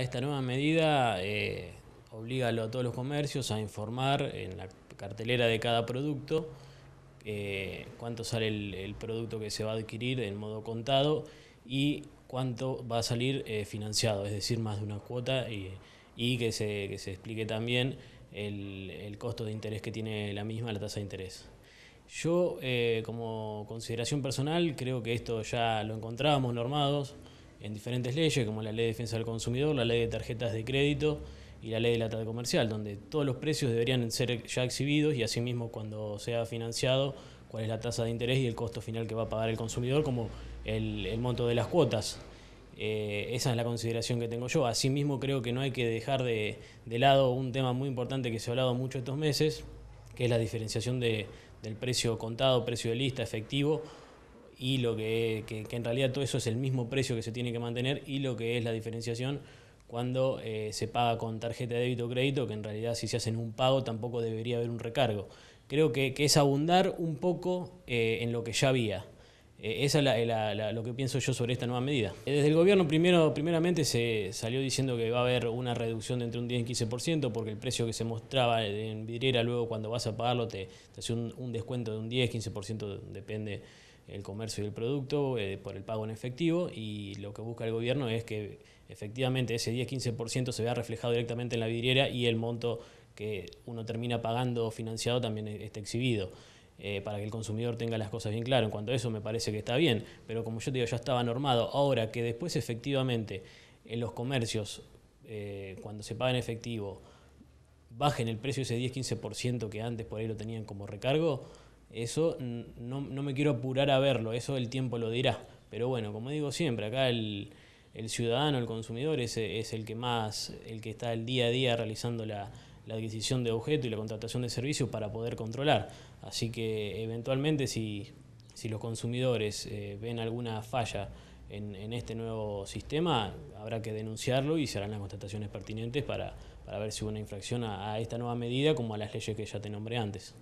Esta nueva medida eh, obliga a todos los comercios a informar en la cartelera de cada producto eh, cuánto sale el, producto que se va a adquirir en modo contado y cuánto va a salir eh, financiado, es decir, más de una cuota y, que, se, explique también el, el, costo de interés que tiene la misma, la tasa de interés. Yo, como consideración personal, creo que esto ya lo encontrábamos normados en diferentes leyes, como la Ley de Defensa del Consumidor, la Ley de Tarjetas de Crédito y la Ley de la Tasa Comercial, donde todos los precios deberían ser ya exhibidos y asimismo cuando sea financiado cuál es la tasa de interés y el costo final que va a pagar el consumidor, como el, monto de las cuotas. Eh, esa es la consideración que tengo yo. Asimismo, creo que no hay que dejar de, de, lado un tema muy importante que se ha hablado mucho estos meses, que es la diferenciación del precio contado, precio de lista, efectivo y lo que, en realidad todo eso es el mismo precio que se tiene que mantener y lo que es la diferenciación cuando eh, se paga con tarjeta de débito o crédito, que en realidad si se hace en un pago tampoco debería haber un recargo. Creo que, es abundar un poco eh, en lo que ya había. Eh, esa es lo que pienso yo sobre esta nueva medida. Desde el gobierno primero, primeramente se salió diciendo que va a haber una reducción de entre un 10 y 15% porque el precio que se mostraba en vidriera luego cuando vas a pagarlo te, hace un, un descuento de un 10, 15%, depende el comercio y el producto eh, por el pago en efectivo y lo que busca el gobierno es que efectivamente ese 10-15% se vea reflejado directamente en la vidriera y el monto que uno termina pagando financiado también e-, esté exhibido. Eh, para que el consumidor tenga las cosas bien claras. En cuanto a eso, me parece que está bien, pero como yo te digo, ya estaba normado. Ahora que después efectivamente en los comercios, eh, cuando se paga en efectivo, bajen el precio ese 10-15% que antes por ahí lo tenían como recargo, eso no, me quiero apurar a verlo, eso el tiempo lo dirá. Pero bueno, como digo siempre, acá el, el ciudadano, el consumidor, es, el que más, el que está el día a día realizando la, adquisición de objeto y la contratación de servicios para poder controlar. Así que eventualmente si, los consumidores eh, ven alguna falla en, este nuevo sistema, habrá que denunciarlo y se harán las constataciones pertinentes para, para ver si hubo una infracción a esta nueva medida como a las leyes que ya te nombré antes.